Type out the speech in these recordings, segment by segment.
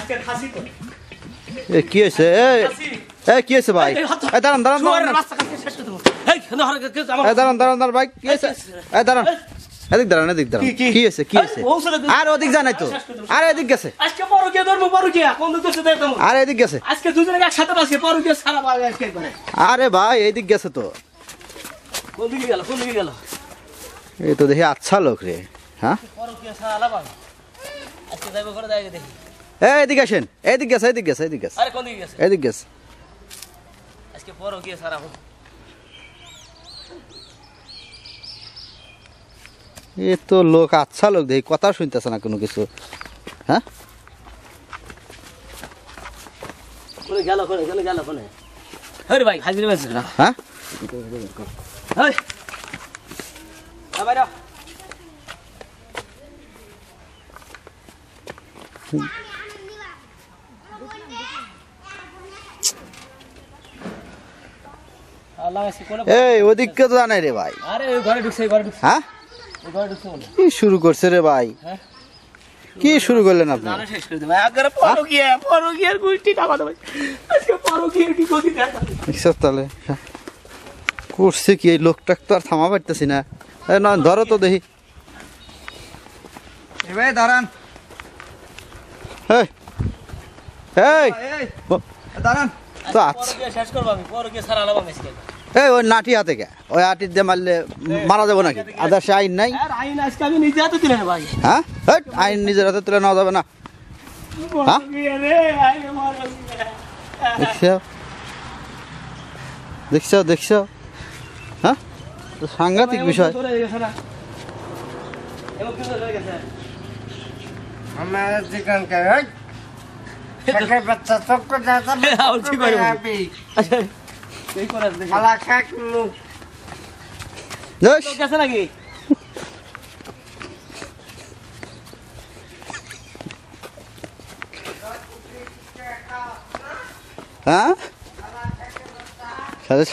তো এ কি হইছে এ এ কি হইছে ভাই এ দাঁড়ান দাঁড়ান দাঁড়ান দাঁড়ান দাঁড়ান দাঁড়ান ভাই কি হইছে এ দাঁড়ান এদিক দাঁড়ান এদিক দাঁড়ান কি হয়েছে কি হয়েছে আর ওদিক জানাই তো আচ্ছা, আচ্ছা, আচ্ছা। আর এদিক গেছে আজকে পরকিয়া কোন আর এদিক গেছে আজকে দুজনে একসাথে আছে সারা আজকে করে আরে ভাই এদিক গেছে তো কোন দিকে গেল কোন দিকে গেল তো দেখি আচ্ছা লোক রে হ্যাঁ সারা আলাদা আজকে করে দেখি এদিকে আসেন এদিক গেছে গেছে এদিক গেছে এ তো লোক আচ্ছা লোক দেখি কথা শুনতেছে না কোনো কিছু হ্যাঁ গেল গেল গেল হরে ভাই হাজির না হ্যাঁ হ্যাঁ এই তো রে ভাই হ্যাঁ শুরু করছে রে ভাই হ্যাঁ? কি শুরু করলেন আপনি হ্যাঁ? হ্যাঁ। করছে কি লোকটা তো আর থামা পারতেছি না না ধরো তো দেখি দাঁড়ান দাঁড়ান তো আচ্ছা এই ওই নাটি হাতে কে ওই আটি দিয়ে মারলে মারা যাবে নাকি হ্যাঁ। আদার্স আইন নাই হ্যাঁ আইন নিজের হাতে তুলে নেওয়া যাবে না দেখছো দেখছো দেখছো হ্যাঁ, হ্যাঁ? সাংঘাতিক বিষয় আমার দোকান হ্যাঁ, আচ্ছা, হ্যাঁ?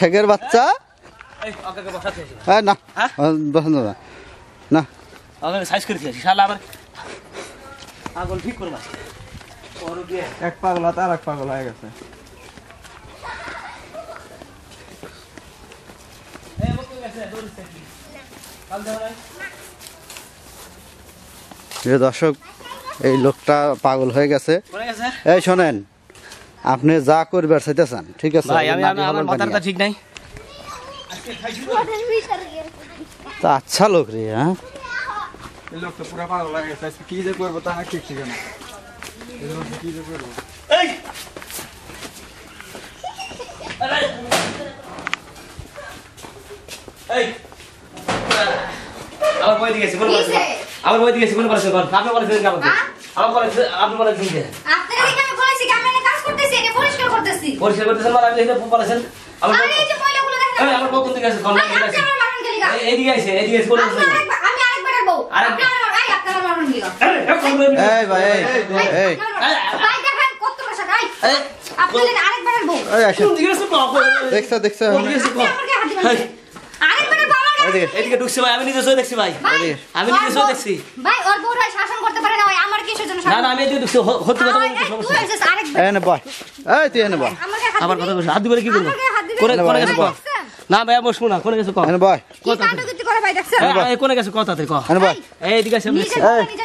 শেখের বাচ্চা হ্যাঁ? না না না সাইজ করে দিয়েছি শালা আবার আগুন ঠিক করবা এক পাগলা তার এক পাগল হয়ে গেছে দর্শক এই লোকটা পাগল হয়ে গেছে এই শোনেন আপনি যা করবার চাইতেছেন ঠিক আছে আচ্ছা লোক রে হ্যাঁ লোক তো পুরো পাগল হয়ে গেছে কি যে করবো তা ঠিক ঠিক না আমার বই দিয়েছে কোন কলেজে কোন আপনি কলেজে দিন আমার কলেজে আপনি কলেজে যে আমার বকুন আছে কোন দিকে আছে এইদিকে আছে এইদিকে আছে কোন আমি আরেকবার বউ আরেকবার এই ভাই এই এই ভাই কত এই আপনি আরেকবারের বউ এই দেখছ দেখছ আরেকবারের বাবা এদিকে ভাই আমি নিজে দেখছি ভাই আমি নিজে দেখছি ভাই ওর শাসন করতে পারে না আমার কিসের জন্য না না আমি এদিকে ঢুকছি হতে সমস্যা এই তুই এনে বল আমার কথা বল হাত দিবারে কি করব কোনে কোনে গেছে না ভাই বসবো না কোনে গেছে কল এনে কি করে ভাই দেখছ এই কোনে গেছে কথা তুই কল এনে বল এই এদিকে সামনে নিজে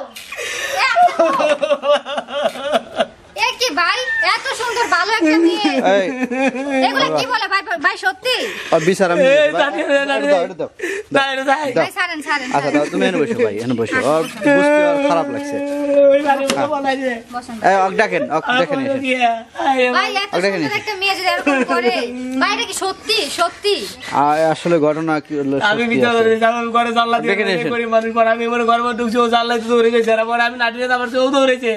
Hasta a la ভাই সত্যি বিচার আমি আচ্ছা তুমি এনে বসো ভাই এনে বসো খারাপ লাগছে আসলে ঘটনা কি আমি বিচার ঘরে আমি ও আমি ধরেছে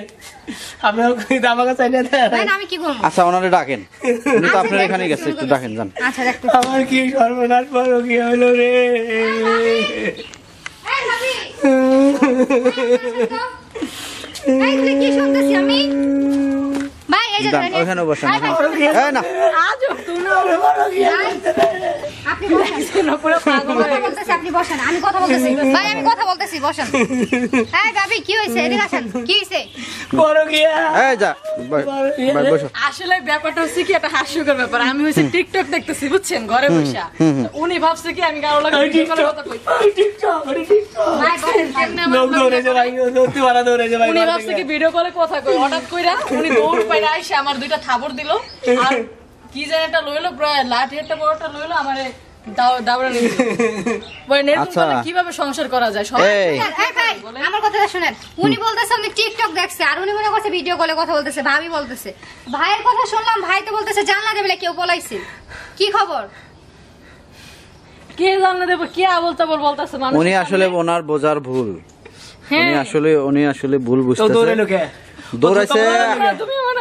আপনার আচ্ছা ওনারে ডাকেন তো আচ্ছা, আপনার এখানে গেছে একটু ডাকেন রাখলাম আচ্ছা, আমার কি সর্বনাশ বড় কি হলো রে কি ওখানে হ্যাঁ, হ্যাঁ। হ্যাঁ, আসলে ব্যাপারটা হচ্ছে কি একটা হাস্যকর ব্যাপার আমি টিকটক দেখতেছি বুঝছেন ঘরে বসে উনি ভাবছে কি আমি ভাবছে কি ভিডিও কলে কথা কই হঠাৎ কইরা উনি দৌড় পাই এসে আমার দুইটা থাবর দিল আর কি যেন একটা লইলো লাঠি একটা বড়টা লইলো আচ্ছা। আমার ভাইয়ের কথা শুনলাম ভাই তো বলতেছে জানলা দেবে কেউ বলাইছে কি খবর কে জানলা কে বলতে বলতেছে উনি আসলে ওনার বোঝার ভুল উনি হ্যাঁ। আসলে উনি আসলে ভুল দৌড়াইছে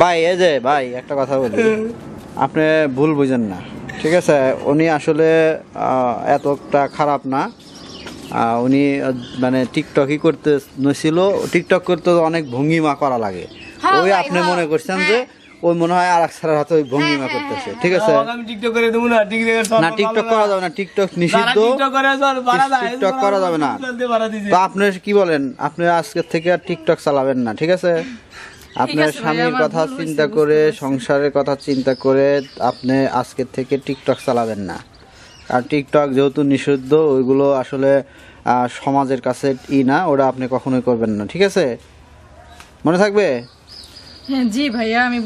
ভাই এই যে ভাই একটা কথা বলি আপনি ভুল বুঝেন না ঠিক আছে উনি আসলে এতটা খারাপ না উনি মানে টিকটকই করতে নছিল টিকটক করতে অনেক ভঙ্গিমা করা লাগে হ্যাঁ, ওই আপনি হ্যাঁ, মনে করছেন যে হ্যাঁ। ওই মনে হয় আর সারের হাতে ওই ভঙ্গিমা করতেছে ঠিক আছে না টিকটক করা যাবে না টিকটক নিষিদ্ধ টিকটক করা যাবে না তো আপনি কি বলেন আপনি আজকের থেকে আর টিকটক চালাবেন না ঠিক আছে আপনার স্বামীর কথা চিন্তা করে সংসারের কথা চিন্তা করে আপনি আজকের থেকে টিকটক চালাবেন না আর টিকটক যেহেতু নিষিদ্ধ ওইগুলো আসলে সমাজের কাছে ই না ওরা আপনি কখনোই করবেন না ঠিক আছে মনে থাকবে হ্যাঁ জি ভাইয়া আমি